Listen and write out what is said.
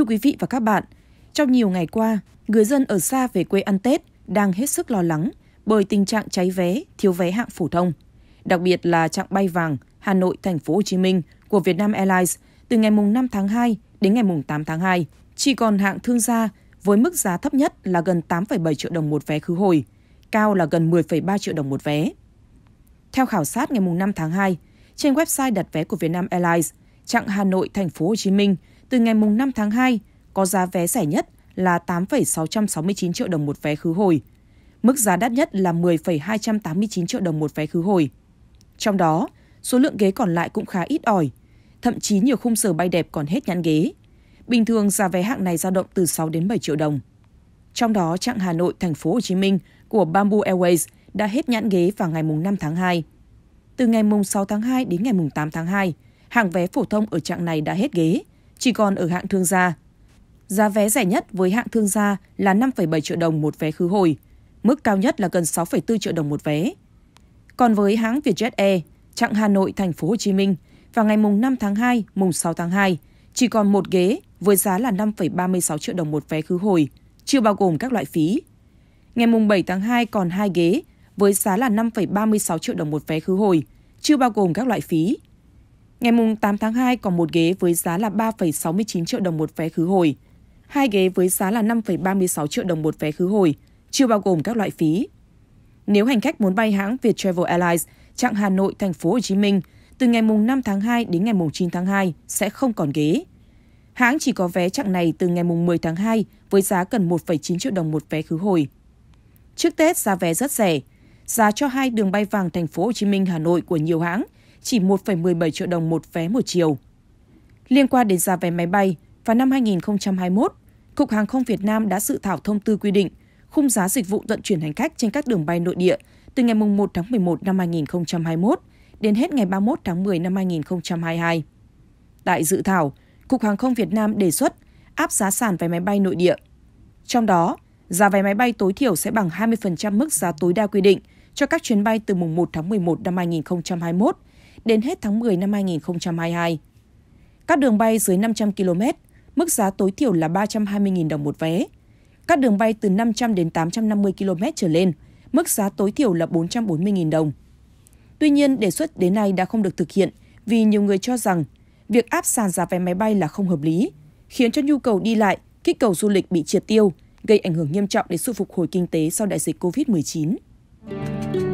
Thưa quý vị và các bạn, trong nhiều ngày qua, người dân ở xa về quê ăn Tết đang hết sức lo lắng bởi tình trạng cháy vé, thiếu vé hạng phổ thông, đặc biệt là trạng bay vàng Hà Nội Thành phố Hồ Chí Minh của Vietnam Airlines từ ngày mùng 5 tháng 2 đến ngày mùng 8 tháng 2 chỉ còn hạng thương gia với mức giá thấp nhất là gần 8,7 triệu đồng một vé khứ hồi, cao là gần 10,3 triệu đồng một vé. Theo khảo sát ngày mùng 5 tháng 2, trên website đặt vé của Vietnam Airlines, chặng Hà Nội Thành phố Hồ Chí Minh từ ngày mùng 5 tháng 2, có giá vé rẻ nhất là 8,669 triệu đồng một vé khứ hồi. Mức giá đắt nhất là 10,289 triệu đồng một vé khứ hồi. Trong đó, số lượng ghế còn lại cũng khá ít ỏi, thậm chí nhiều khung giờ bay đẹp còn hết nhãn ghế. Bình thường giá vé hạng này dao động từ 6 đến 7 triệu đồng. Trong đó, chặng Hà Nội thành phố Hồ Chí Minh của Bamboo Airways đã hết nhãn ghế vào ngày mùng 5 tháng 2. Từ ngày mùng 6 tháng 2 đến ngày mùng 8 tháng 2, hàng vé phổ thông ở chặng này đã hết ghế, chỉ còn ở hạng thương gia. Giá vé rẻ nhất với hạng thương gia là 5,7 triệu đồng một vé khứ hồi, mức cao nhất là gần 6,4 triệu đồng một vé. Còn với hãng Vietjet Air, chặng Hà Nội thành phố Hồ Chí Minh vào ngày mùng 5 tháng 2, mùng 6 tháng 2 chỉ còn một ghế với giá là 5,36 triệu đồng một vé khứ hồi, chưa bao gồm các loại phí. Ngày mùng 7 tháng 2 còn hai ghế với giá là 5,36 triệu đồng một vé khứ hồi, chưa bao gồm các loại phí. Ngày 8 tháng 2 còn một ghế với giá là 3,69 triệu đồng một vé khứ hồi, hai ghế với giá là 5,36 triệu đồng một vé khứ hồi, chưa bao gồm các loại phí. Nếu hành khách muốn bay hãng Viettravel Airlines chặng Hà Nội thành phố Hồ Chí Minh từ ngày mùng 5 tháng 2 đến ngày mùng 9 tháng 2 sẽ không còn ghế. Hãng chỉ có vé chặng này từ ngày mùng 10 tháng 2 với giá gần 1,9 triệu đồng một vé khứ hồi. Trước Tết giá vé rất rẻ, giá cho hai đường bay vàng thành phố Hồ Chí Minh Hà Nội của nhiều hãng – chỉ 1,17 triệu đồng một vé một chiều. Liên quan đến giá vé máy bay, vào năm 2021, Cục Hàng không Việt Nam đã dự thảo thông tư quy định khung giá dịch vụ vận chuyển hành khách trên các đường bay nội địa từ ngày 1 tháng 11 năm 2021 đến hết ngày 31 tháng 10 năm 2022. Tại dự thảo, Cục Hàng không Việt Nam đề xuất áp giá sàn vé máy bay nội địa. Trong đó, giá vé máy bay tối thiểu sẽ bằng 20% mức giá tối đa quy định cho các chuyến bay từ mùng 1 tháng 11 năm 2021 đến hết tháng 10 năm 2022. Các đường bay dưới 500 km, mức giá tối thiểu là 320.000 đồng một vé. Các đường bay từ 500 đến 850 km trở lên, mức giá tối thiểu là 440.000 đồng. Tuy nhiên, đề xuất đến nay đã không được thực hiện vì nhiều người cho rằng việc áp sàn giá vé máy bay là không hợp lý, khiến cho nhu cầu đi lại, kích cầu du lịch bị triệt tiêu, gây ảnh hưởng nghiêm trọng đến sự phục hồi kinh tế sau đại dịch COVID-19.